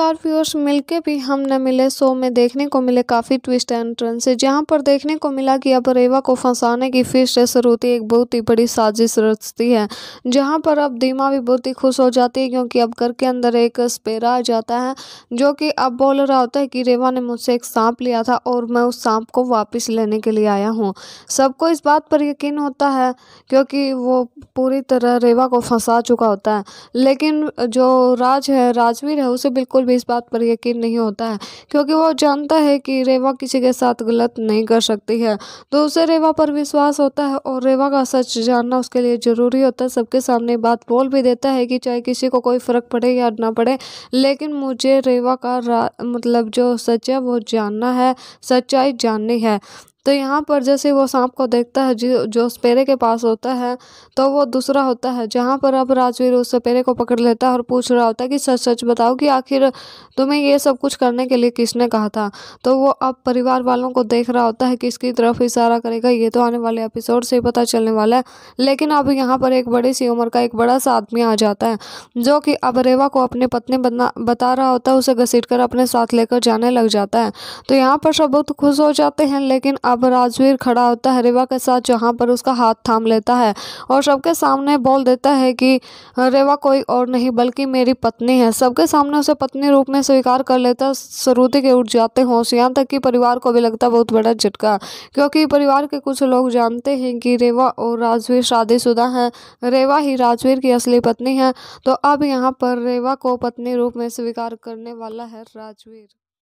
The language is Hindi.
स्कॉर्पियो मिलके भी हम न मिले शो में देखने को मिले काफ़ी ट्विस्ट एंड है जहाँ पर देखने को मिला कि अब रेवा को फंसाने की फिर से श्रुति एक बहुत ही बड़ी साजिश रचती है जहाँ पर अब दीमा भी बहुत ही खुश हो जाती है क्योंकि अब घर के अंदर एक स्पेरा आ जाता है जो कि अब बोल रहा होता है कि रेवा ने मुझसे एक सांप लिया था और मैं उस सांप को वापस लेने के लिए आया हूँ सबको इस बात पर यकीन होता है क्योंकि वो पूरी तरह रेवा को फंसा चुका होता है लेकिन जो राज है राजवीर है उसे बिल्कुल भी इस बात पर यकीन नहीं होता है क्योंकि वो जानता है कि रेवा किसी के साथ गलत नहीं कर सकती है तो उसे रेवा पर विश्वास होता है और रेवा का सच जानना उसके लिए ज़रूरी होता है सबके सामने बात बोल भी देता है कि चाहे किसी को कोई फ़र्क पड़े या ना पड़े लेकिन मुझे रेवा का मतलब जो सच है वो जानना है सच्चाई जाननी है तो यहाँ पर जैसे वो सांप को देखता है जो जो सपेरे के पास होता है तो वो दूसरा होता है जहाँ पर अब राजवीर उस सपेरे को पकड़ लेता है और पूछ रहा होता है कि सच सच बताओ कि आखिर तुम्हें ये सब कुछ करने के लिए किसने कहा था तो वो अब परिवार वालों को देख रहा होता है किसकी तरफ इशारा करेगा ये तो आने वाले एपिसोड से ही पता चलने वाला है लेकिन अब यहाँ पर एक बड़ी सी उम्र का एक बड़ा सा आदमी आ जाता है जो कि अब रेवा को अपने पत्नी बना बता रहा होता है उसे घसीट कर अपने साथ लेकर जाने लग जाता है तो यहाँ पर सब बहुत खुश हो जाते हैं लेकिन अब राजवीर खड़ा होता है रेवा के साथ जहाँ पर उसका हाथ थाम लेता है और सबके सामने बोल देता है कि रेवा कोई और नहीं बल्कि मेरी पत्नी है सबके सामने उसे पत्नी रूप में स्वीकार कर लेता है सरूती के उठ जाते होश यहाँ तक कि परिवार को भी लगता बहुत बड़ा झटका क्योंकि परिवार के कुछ लोग जानते हैं कि रेवा और राजवीर शादीशुदा हैं रेवा ही राजवीर की असली पत्नी है तो अब यहाँ पर रेवा को पत्नी रूप में स्वीकार करने वाला है राजवीर